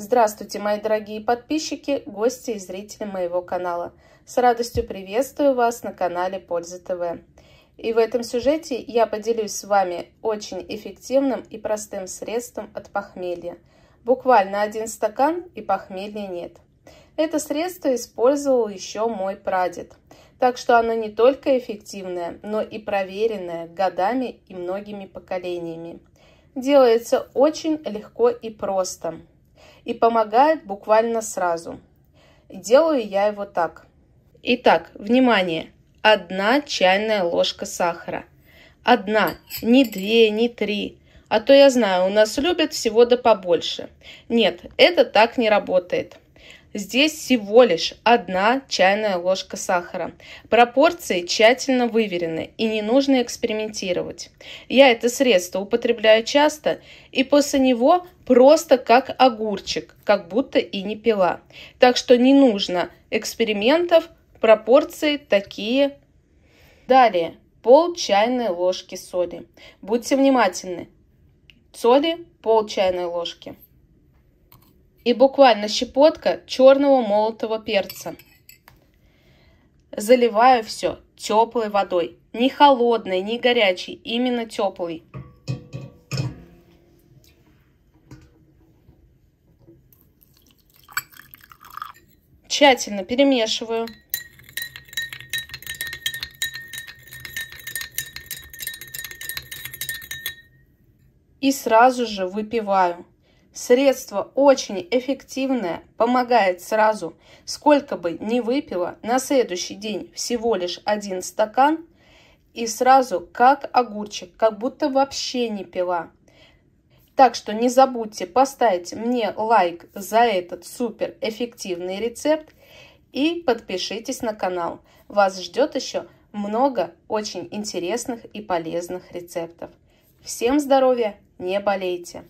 Здравствуйте, мои дорогие подписчики, гости и зрители моего канала. С радостью приветствую вас на канале Польза ТВ. И в этом сюжете я поделюсь с вами очень эффективным и простым средством от похмелья. Буквально один стакан и похмелья нет. Это средство использовал еще мой прадед. Так что оно не только эффективное, но и проверенное годами и многими поколениями. Делается очень легко и просто и помогает буквально сразу. Делаю я его так. Итак, внимание! Одна чайная ложка сахара. Одна, не две, не три. А то я знаю, у нас любят всего да побольше. Нет, это так не работает. Здесь всего лишь одна чайная ложка сахара. Пропорции тщательно выверены и не нужно экспериментировать. Я это средство употребляю часто и после него просто как огурчик, как будто и не пила. Так что не нужно экспериментов, пропорции такие. Далее, пол чайной ложки соли. Будьте внимательны. Соли пол чайной ложки и буквально щепотка черного молотого перца. Заливаю все теплой водой. Не холодной, не горячей, именно теплой. Тщательно перемешиваю. И сразу же выпиваю. Средство очень эффективное, помогает сразу. Сколько бы ни выпила, на следующий день всего лишь один стакан и сразу как огурчик, как будто вообще не пила. Так что не забудьте поставить мне лайк за этот супер эффективный рецепт и подпишитесь на канал. Вас ждет еще много очень интересных и полезных рецептов. Всем здоровья, не болейте!